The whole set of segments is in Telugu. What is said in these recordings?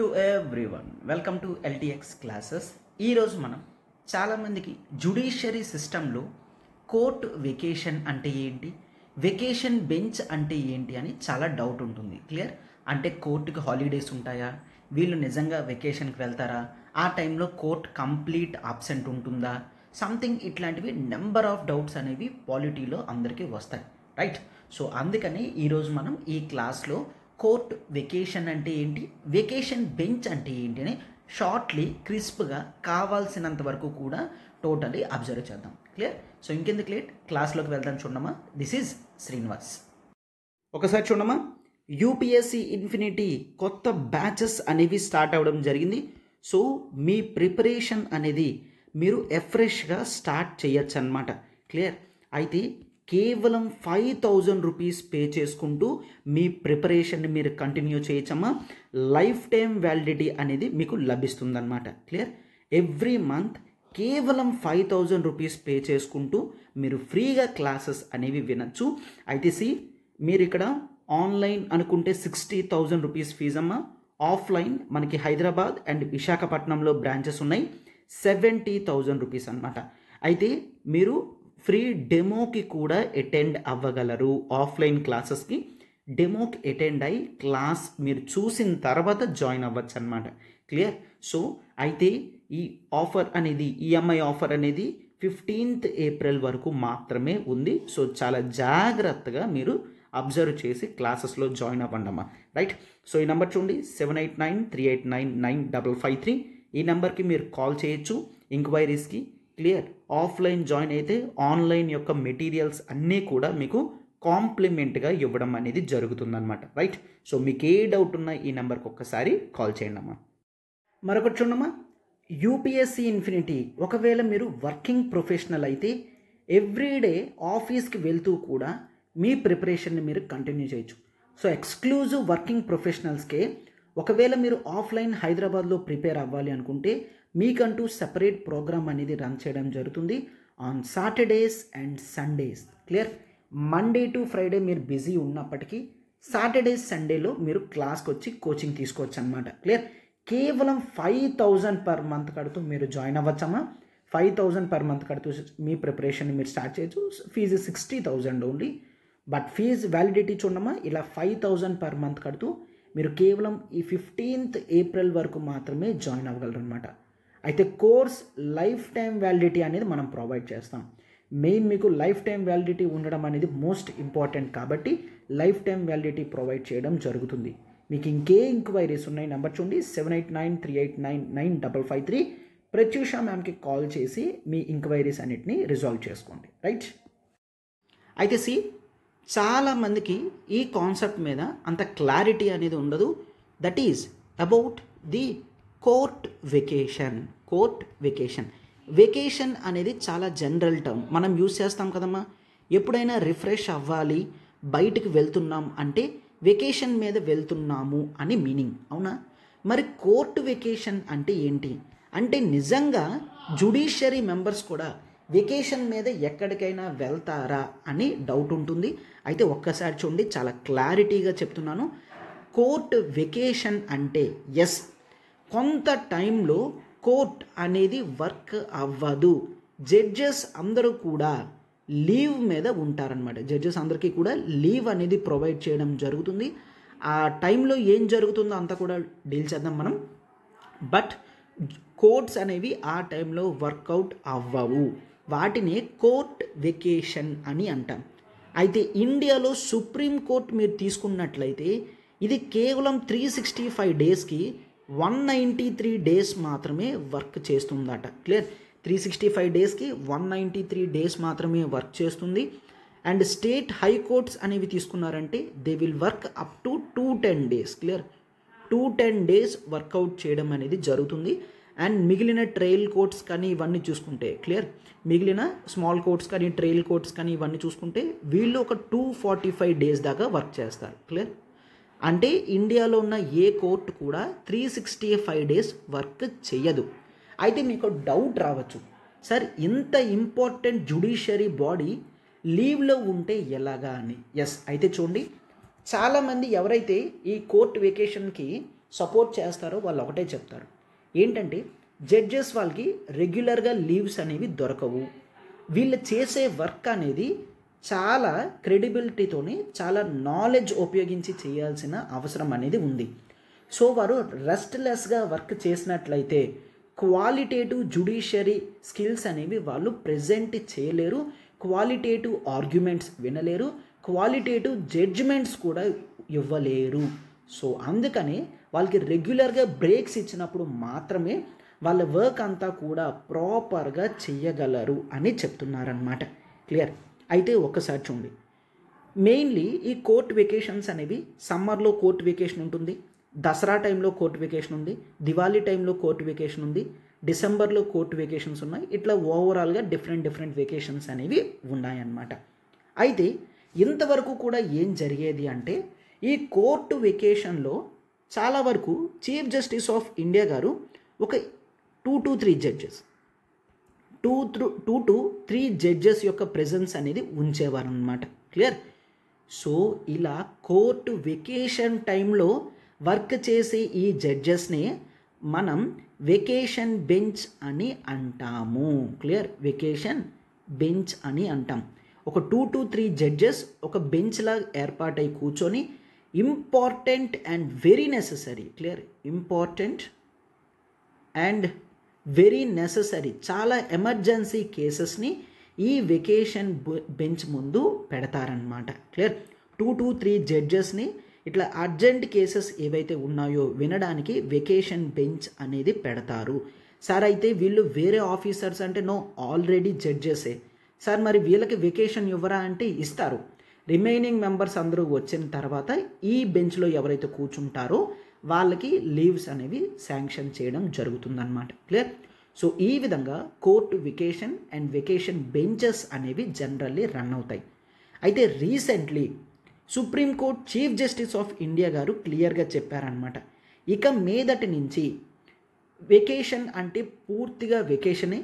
to everyone welcome to LTX classes ఈరోజు మనం చాలామందికి జుడిషియరీ సిస్టంలో కోర్ట్ వెకేషన్ అంటే ఏంటి వెకేషన్ బెంచ్ అంటే ఏంటి అని చాలా డౌట్ ఉంటుంది క్లియర్ అంటే కోర్టుకి హాలిడేస్ ఉంటాయా వీళ్ళు నిజంగా వెకేషన్కి వెళ్తారా ఆ టైంలో కోర్ట్ కంప్లీట్ అబ్సెంట్ ఉంటుందా సంథింగ్ ఇట్లాంటివి నెంబర్ ఆఫ్ డౌట్స్ అనేవి పాలిటీలో అందరికీ వస్తాయి రైట్ సో అందుకని ఈరోజు మనం ఈ క్లాస్లో కోర్ట్ వెకేషన్ అంటే ఏంటి వెకేషన్ బెంచ్ అంటే ఏంటి అని షార్ట్లీ క్రిస్ప్గా కావాల్సినంత వరకు కూడా టోటలీ అబ్జర్వ్ చేద్దాం క్లియర్ సో ఇంకెందుకు లేట్ క్లాస్లోకి వెళ్దాం చూడమ్మా దిస్ ఈజ్ శ్రీనివాస్ ఒకసారి చూడమ్మా యూపీఎస్సీ ఇన్ఫినిటీ కొత్త బ్యాచెస్ అనేవి స్టార్ట్ అవ్వడం జరిగింది సో మీ ప్రిపరేషన్ అనేది మీరు ఎఫ్రెష్గా స్టార్ట్ చేయొచ్చు అనమాట క్లియర్ అయితే కేవలం ఫైవ్ థౌజండ్ రూపీస్ పే చేసుకుంటూ మీ ప్రిపరేషన్ని మీరు కంటిన్యూ చేయొచ్చమ్మా లైఫ్ టైం వ్యాలిడిటీ అనేది మీకు లభిస్తుందన్నమాట క్లియర్ ఎవ్రీ మంత్ కేవలం ఫైవ్ థౌజండ్ రూపీస్ పే చేసుకుంటూ మీరు ఫ్రీగా క్లాసెస్ అనేవి వినొచ్చు అయితే సి మీరు ఇక్కడ ఆన్లైన్ అనుకుంటే సిక్స్టీ థౌజండ్ రూపీస్ ఫీజ్ అమ్మ ఆఫ్లైన్ మనకి హైదరాబాద్ అండ్ విశాఖపట్నంలో బ్రాంచెస్ ఉన్నాయి సెవెంటీ థౌజండ్ రూపీస్ అనమాట అయితే మీరు ఫ్రీ డెమోకి కూడా అటెండ్ అవ్వగలరు ఆఫ్లైన్ క్లాసెస్కి డెమోకి అటెండ్ అయ్యి క్లాస్ మీరు చూసిన తర్వాత జాయిన్ అవ్వచ్చు అనమాట క్లియర్ సో అయితే ఈ ఆఫర్ అనేది ఈఎంఐ ఆఫర్ అనేది ఫిఫ్టీన్త్ ఏప్రిల్ వరకు మాత్రమే ఉంది సో చాలా జాగ్రత్తగా మీరు అబ్జర్వ్ చేసి క్లాసెస్లో జాయిన్ అమ్మా రైట్ సో ఈ నెంబర్ చూడండి seven eight nine three eight nine nine double five three ఈ నెంబర్కి మీరు కాల్ చేయొచ్చు ఎంక్వైరీస్కి క్లియర్ ఆఫ్లైన్ జాయిన్ అయితే ఆన్లైన్ యొక్క మెటీరియల్స్ అన్నీ కూడా మీకు కాంప్లిమెంట్గా ఇవ్వడం అనేది జరుగుతుందన్నమాట రైట్ సో మీకు ఏ డౌట్ ఉన్నా ఈ నెంబర్కి ఒక్కసారి కాల్ చేయండి అమ్మా మరొకటి చూడమ్మా యూపీఎస్సీ ఇన్ఫినిటీ ఒకవేళ మీరు వర్కింగ్ ప్రొఫెషనల్ అయితే ఎవ్రీడే ఆఫీస్కి వెళ్తూ కూడా మీ ప్రిపరేషన్ని మీరు కంటిన్యూ చేయొచ్చు సో ఎక్స్క్లూజివ్ వర్కింగ్ ప్రొఫెషనల్స్కే ఒకవేళ మీరు ఆఫ్లైన్ హైదరాబాద్లో ప్రిపేర్ అవ్వాలి అనుకుంటే మీకంటూ సపరేట్ ప్రోగ్రామ్ అనేది రన్ చేయడం జరుగుతుంది on Saturdays and Sundays clear Monday to Friday మీరు బిజీ ఉన్నప్పటికీ సాటర్డే సండేలో మీరు క్లాస్కి వచ్చి కోచింగ్ తీసుకోవచ్చు అనమాట క్లియర్ కేవలం ఫైవ్ థౌజండ్ పర్ మంత్ కడుతూ మీరు జాయిన్ అవ్వచ్చమ్మా ఫైవ్ థౌజండ్ పర్ మంత్ కడుతూ మీ ప్రిపరేషన్ మీరు స్టార్ట్ చేయొచ్చు fee sixty thousand only but fee validity చూడమ్మా ఇలా ఫైవ్ థౌజండ్ పర్ మంత్ కడుతూ మీరు కేవలం ఈ ఫిఫ్టీన్త్ ఏప్రిల్ వరకు మాత్రమే జాయిన్ అవ్వగలరు అనమాట అయితే కోర్స్ లైఫ్ టైం వ్యాలిడిటీ అనేది మనం ప్రొవైడ్ చేస్తాం మెయిన్ మీకు లైఫ్ టైం వ్యాలిడిటీ ఉండడం అనేది మోస్ట్ ఇంపార్టెంట్ కాబట్టి లైఫ్ టైం వ్యాలిడిటీ ప్రొవైడ్ చేయడం జరుగుతుంది మీకు ఇంకే ఎంక్వైరీస్ ఉన్నాయి నెంబర్ చూడండి seven eight nine three eight nine nine double five three Pratyusha మ్యామ్కి కాల్ చేసి మీ ఇంక్వైరీస్ అన్నిటిని రిజాల్వ్ చేసుకోండి రైట్ అయితే సి చాలామందికి ఈ కాన్సెప్ట్ మీద అంత క్లారిటీ అనేది ఉండదు that is about the court vacation court vacation vacation అనేది చాలా జనరల్ టర్మ్ మనం యూజ్ చేస్తాం కదమ్మా ఎప్పుడైనా రిఫ్రెష్ అవ్వాలి బయటికి వెళ్తున్నాం అంటే వెకేషన్ మీద వెళ్తున్నాము అని మీనింగ్ అవునా మరి కోర్ట్ వెకేషన్ అంటే ఏంటి అంటే నిజంగా జుడిషియరీ మెంబర్స్ కూడా వెకేషన్ మీద ఎక్కడికైనా వెళ్తారా అని డౌట్ ఉంటుంది అయితే ఒక్కసారి చూడండి చాలా క్లారిటీగా చెప్తున్నాను కోర్ట్ వెకేషన్ అంటే ఎస్ కొంత టైంలో కోర్ట్ అనేది వర్క్ అవ్వదు జడ్జెస్ అందరూ కూడా లీవ్ మీద ఉంటారనమాట జడ్జెస్ అందరికీ కూడా లీవ్ అనేది ప్రొవైడ్ చేయడం జరుగుతుంది ఆ టైంలో ఏం జరుగుతుందో అంతా కూడా డీల్ చేద్దాం మనం బట్ కోర్ట్స్ అనేవి ఆ టైంలో వర్కౌట్ అవ్వవు వాటిని కోర్ట్ వెకేషన్ అని అంటాం అయితే ఇండియాలో సుప్రీం కోర్ట్ మీరు తీసుకున్నట్లయితే ఇది కేవలం త్రీ సిక్స్టీ ఫైవ్ డేస్కి వన్ నైంటీ త్రీ డేస్ మాత్రమే వర్క్ చేస్తుందట క్లియర్ త్రీ సిక్స్టీ ఫైవ్ డేస్కి వన్ నైంటీ త్రీ డేస్ మాత్రమే వర్క్ చేస్తుంది అండ్ స్టేట్ హైకోర్ట్స్ అనేవి తీసుకున్నారంటే they will work up to two ten days clear two ten days work out చేయడం అనేది జరుగుతుంది అండ్ మిగిలిన ట్రయల్ కోర్ట్స్ కానీ ఇవన్నీ చూసుకుంటే క్లియర్ మిగిలిన స్మాల్ కోర్ట్స్ కానీ ట్రయల్ కోర్ట్స్ కానీ ఇవన్నీ చూసుకుంటే వీళ్ళు ఒక టూ ఫార్టీ ఫైవ్ డేస్ దాకా వర్క్ చేస్తారు క్లియర్ అంటే ఇండియాలో ఉన్న ఏ కోర్టు కూడా three sixty five days work చేయదు అయితే మీకు డౌట్ రావచ్చు సార్ ఇంత ఇంపార్టెంట్ జ్యుడిషియరీ బాడీ లీవ్లో ఉంటే ఎలాగా అని ఎస్ అయితే చూడండి చాలామంది ఎవరైతే ఈ కోర్ట్ వెకేషన్కి సపోర్ట్ చేస్తారో వాళ్ళు ఒకటే చెప్తారు ఏంటంటే జడ్జెస్ వాళ్ళకి రెగ్యులర్గా లీవ్స్ అనేవి దొరకవు వీళ్ళు చేసే వర్క్ అనేది చాలా క్రెడిబిలిటీతోని చాలా నాలెడ్జ్ ఉపయోగించి చేయాల్సిన అవసరం అనేది ఉంది సో వారు రెస్ట్లెస్గా వర్క్ చేసినట్లయితే క్వాలిటేటివ్ జుడిషియరీ స్కిల్స్ అనేవి వాళ్ళు ప్రజెంట్ చేయలేరు క్వాలిటేటివ్ ఆర్గ్యుమెంట్స్ వినలేరు క్వాలిటేటివ్ జడ్జిమెంట్స్ కూడా ఇవ్వలేరు సో అందుకని వాళ్ళకి రెగ్యులర్గా బ్రేక్స్ ఇచ్చినప్పుడు మాత్రమే వాళ్ళ వర్క్ అంతా కూడా ప్రాపర్గా చెయ్యగలరు అని చెప్తున్నారనమాట క్లియర్ అయితే ఒక్కసారి చూడండి మెయిన్లీ ఈ కోర్ట్ వెకేషన్స్ అనేవి సమ్మర్లో కోర్ట్ వెకేషన్ ఉంటుంది దసరా టైంలో కోర్ట్ వెకేషన్ ఉంది దివాళీ టైంలో కోర్ట్ వెకేషన్ ఉంది డిసెంబర్లో కోర్ట్ వెకేషన్స్ ఉన్నాయి ఇట్లా ఓవరాల్గా డిఫరెంట్ డిఫరెంట్ వెకేషన్స్ అనేవి ఉన్నాయన్నమాట అయితే ఇంతవరకు కూడా ఏం జరిగేది అంటే ఈ కోర్టు వెకేషన్లో చాలా వరకు చీఫ్ జస్టిస్ ఆఫ్ ఇండియా గారు ఒక two to three judges two through two to three judges యొక్క ప్రెజెన్స్ అనేది ఉంచేవారు అనమాట క్లియర్ సో ఇలా కోర్టు వెకేషన్ టైంలో వర్క్ చేసే ఈ జడ్జెస్ని మనం వెకేషన్ బెంచ్ అని అంటాము క్లియర్ వెకేషన్ బెంచ్ అని అంటాం ఒక టూ టు త్రీ జడ్జెస్ ఒక బెంచ్లా ఏర్పాటై కూర్చొని important and very necessary clear important and very necessary చాలా ఎమర్జెన్సీ కేసెస్ని ఈ వెకేషన్ బెంచ్ ముందు పెడతారనమాట క్లియర్ టూ టూ త్రీ జడ్జెస్ని ఇట్లా అర్జెంట్ కేసెస్ ఏవైతే ఉన్నాయో వినడానికి వెకేషన్ బెంచ్ అనేది పెడతారు సార్ అయితే వీళ్ళు వేరే ఆఫీసర్స్ అంటే నో ఆల్రెడీ జడ్జెసే సార్ మరి వీళ్ళకి వెకేషన్ ఇవ్వరా అంటే ఇస్తారు రిమైనింగ్ మెంబర్స్ అందరూ వచ్చిన తర్వాత ఈ బెంచ్లో ఎవరైతే కూర్చుంటారో వాళ్ళకి లీవ్స్ అనేవి శాంక్షన్ చేయడం జరుగుతుందన్నమాట క్లియర్ సో ఈ విధంగా court vacation and vacation benches అనేవి జనరల్లీ రన్ అవుతాయి అయితే recently supreme court chief justice of India గారు క్లియర్గా చెప్పారనమాట ఇక మీదటి నుంచి వెకేషన్ అంటే పూర్తిగా వెకేషనే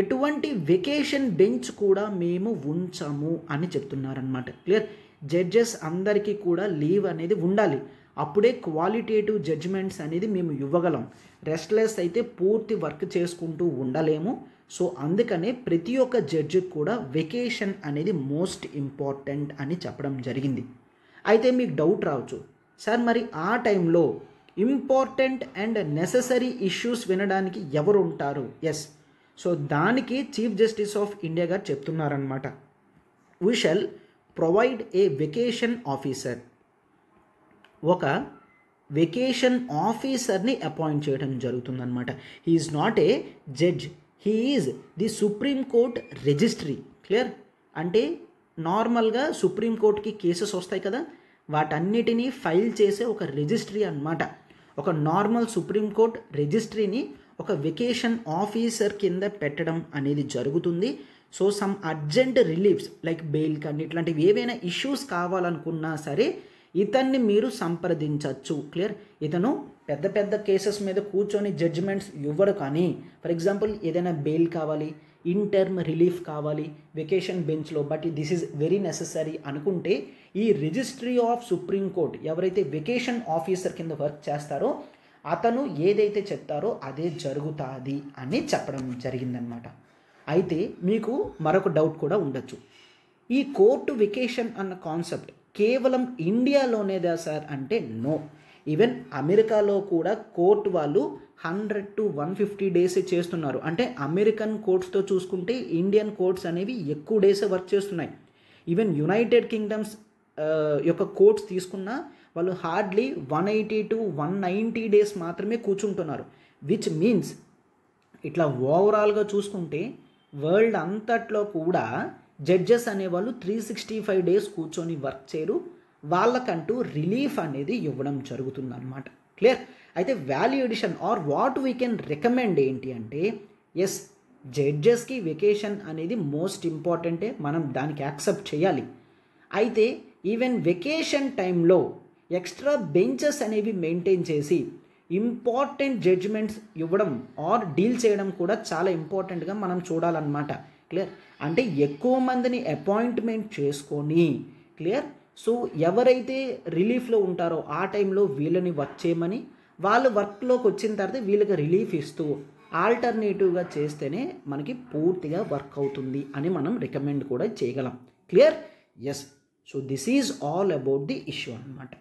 ఎటువంటి వెకేషన్ బెంచ్ కూడా మేము ఉంచాము అని చెప్తున్నారనమాట క్లియర్ జడ్జెస్ అందరికీ కూడా లీవ్ అనేది ఉండాలి అప్పుడే క్వాలిటేటివ్ జడ్జ్మెంట్స్ అనేది మేము ఇవ్వగలం రెస్ట్లెస్ అయితే పూర్తి వర్క్ చేసుకుంటూ ఉండలేము సో అందుకనే ప్రతి ఒక్క జడ్జికి కూడా వెకేషన్ అనేది మోస్ట్ ఇంపార్టెంట్ అని చెప్పడం జరిగింది అయితే మీకు డౌట్ రావచ్చు సార్ మరి ఆ టైంలో ఇంపార్టెంట్ అండ్ నెససరీ ఇష్యూస్ వినడానికి ఎవరు ఉంటారు ఎస్ సో దానికి చీఫ్ జస్టిస్ ఆఫ్ ఇండియా గారు చెప్తున్నారనమాట we shall provide a vacation officer ఒక వెకేషన్ ఆఫీసర్ని అపాయింట్ చేయడం జరుగుతుందన్నమాట he is not a judge he is the supreme court registry clear అంటే నార్మల్గా సుప్రీంకోర్టుకి కేసెస్ వస్తాయి కదా వాటన్నిటినీ ఫైల్ చేసే ఒక రిజిస్ట్రీ అనమాట ఒక నార్మల్ సుప్రీంకోర్టు రిజిస్ట్రీని ఒక వెకేషన్ ఆఫీసర్ కింద పెట్టడం అనేది జరుగుతుంది so some urgent reliefs like bail కానీ ఇట్లాంటివి ఏవైనా ఇష్యూస్ కావాలనుకున్నా సరే ఇతన్ని మీరు సంప్రదించవచ్చు క్లియర్ ఇతను పెద్ద పెద్ద కేసెస్ మీద కూర్చొని జడ్జిమెంట్స్ ఇవ్వడు కానీ ఫర్ ఎగ్జాంపుల్ ఏదైనా బెయిల్ కావాలి ఇన్ టర్మ్ రిలీఫ్ కావాలి వెకేషన్ బెంచ్లో but this is very necessary అనుకుంటే ఈ రిజిస్ట్రీ ఆఫ్ సుప్రీంకోర్టు ఎవరైతే వెకేషన్ ఆఫీసర్ కింద వర్క్ చేస్తారో అతను ఏదైతే చెప్తారో అదే జరుగుతుంది అని చెప్పడం జరిగిందనమాట అయితే మీకు మరొక డౌట్ కూడా ఉండొచ్చు ఈ కోర్టు వెకేషన్ అన్న కాన్సెప్ట్ కేవలం ఇండియాలోనేదా సార్ అంటే నో ఈవెన్ అమెరికాలో కూడా కోర్టు వాళ్ళు hundred to one fifty days చేస్తున్నారు అంటే అమెరికన్ కోర్ట్స్తో చూసుకుంటే ఇండియన్ కోర్ట్స్ అనేవి ఎక్కువ డేస్ వర్క్ చేస్తున్నాయి ఈవెన్ యునైటెడ్ కింగ్డమ్స్ యొక్క కోర్ట్స్ తీసుకున్న వాళ్ళు hardly one eighty to one ninety days మాత్రమే కూర్చుంటున్నారు విచ్ మీన్స్ ఇట్లా ఓవరాల్గా చూసుకుంటే వరల్డ్ అంతట్లో కూడా జడ్జెస్ అనేవాళ్ళు త్రీ సిక్స్టీ ఫైవ్ డేస్ కూర్చొని వర్క్ చేయరు వాళ్ళకంటూ రిలీఫ్ అనేది ఇవ్వడం జరుగుతుంది అనమాట క్లియర్ అయితే value edition or what we can recommend ఏంటి అంటే ఎస్ జడ్జెస్కి వెకేషన్ అనేది మోస్ట్ ఇంపార్టెంటే మనం దానికి యాక్సెప్ట్ చేయాలి అయితే ఈవెన్ వెకేషన్ టైంలో ఎక్స్ట్రా బెంచెస్ అనేవి మెయింటైన్ చేసి ఇంపార్టెంట్ జడ్జిమెంట్స్ ఇవ్వడం ఆర్ డీల్ చేయడం కూడా చాలా ఇంపార్టెంట్గా మనం చూడాలన్నమాట క్లియర్ అంటే ఎక్కువ మందిని అపాయింట్మెంట్ చేసుకొని క్లియర్ సో ఎవరైతే రిలీఫ్లో ఉంటారో ఆ టైంలో వీళ్ళని వర్క్ చేయమని వాళ్ళు వర్క్లోకి వచ్చిన తర్వాత వీళ్ళకి రిలీఫ్ ఇస్తూ ఆల్టర్నేటివ్గా చేస్తేనే మనకి పూర్తిగా వర్క్ అవుతుంది అని మనం రికమెండ్ కూడా చేయగలం clear yes so this is all about the issue అనమాట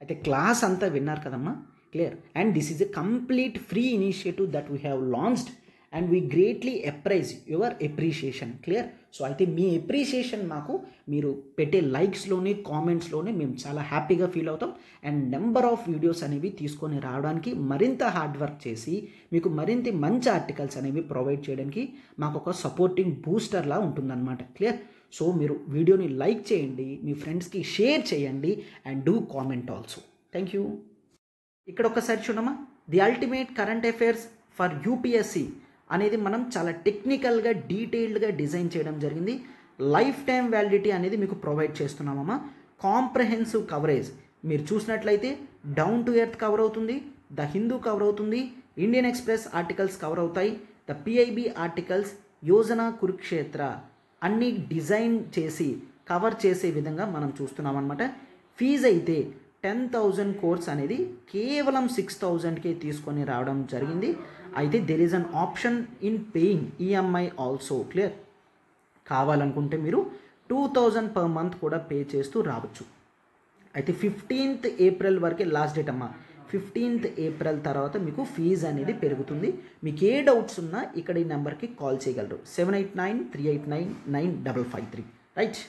అయితే క్లాస్ అంతా విన్నారు కదమ్మా clear and this is a complete free initiative that we have launched and we greatly appraise your appreciation clear so అయితే మీ ఎప్రిషియేషన్ మాకు మీరు పెట్టే లైక్స్లోని కామెంట్స్లోనే మేము చాలా హ్యాపీగా ఫీల్ అవుతాం అండ్ నెంబర్ ఆఫ్ వీడియోస్ అనేవి తీసుకొని రావడానికి మరింత హార్డ్ వర్క్ చేసి మీకు మరింత మంచి ఆర్టికల్స్ అనేవి ప్రొవైడ్ చేయడానికి మాకు ఒక సపోర్టింగ్ బూస్టర్లా ఉంటుందన్నమాట క్లియర్ సో మీరు వీడియోని లైక్ చేయండి మీ ఫ్రెండ్స్కి షేర్ చేయండి and do comment also thank you ఇక్కడ ఒకసారి చూడమ్మా the ultimate current affairs for UPSC అనేది మనం చాలా టెక్నికల్గా డీటెయిల్డ్గా డిజైన్ చేయడం జరిగింది లైఫ్ టైం వ్యాలిడిటీ అనేది మీకు ప్రొవైడ్ చేస్తున్నామమ్మా కాంప్రహెన్సివ్ కవరేజ్ మీరు చూసినట్లయితే డౌన్ టు ఎర్త్ కవర్ అవుతుంది ద హిందూ కవర్ అవుతుంది ఇండియన్ ఎక్స్ప్రెస్ ఆర్టికల్స్ కవర్ అవుతాయి the PIB articles Yojana Kurukshetra అన్నీ డిజైన్ చేసి కవర్ చేసే విధంగా మనం చూస్తున్నాం అనమాట ఫీజు అయితే టెన్ థౌజండ్ కోర్స్ అనేది కేవలం సిక్స్ థౌజండ్కే తీసుకొని రావడం జరిగింది అయితే there is an option in paying EMI also clear కావాలనుకుంటే మీరు టూ థౌజండ్ పర్ మంత్ కూడా పే చేస్తూ రావచ్చు అయితే ఫిఫ్టీన్త్ ఏప్రిల్ వరకే లాస్ట్ డేట్ అమ్మా ఫిఫ్టీన్త్ ఏప్రిల్ తర్వాత మీకు ఫీజు అనేది పెరుగుతుంది మీకు ఏ డౌట్స్ ఉన్నా ఇక్కడ ఈ నెంబర్కి కాల్ చేయగలరు seven eight nine three eight nine nine double five three right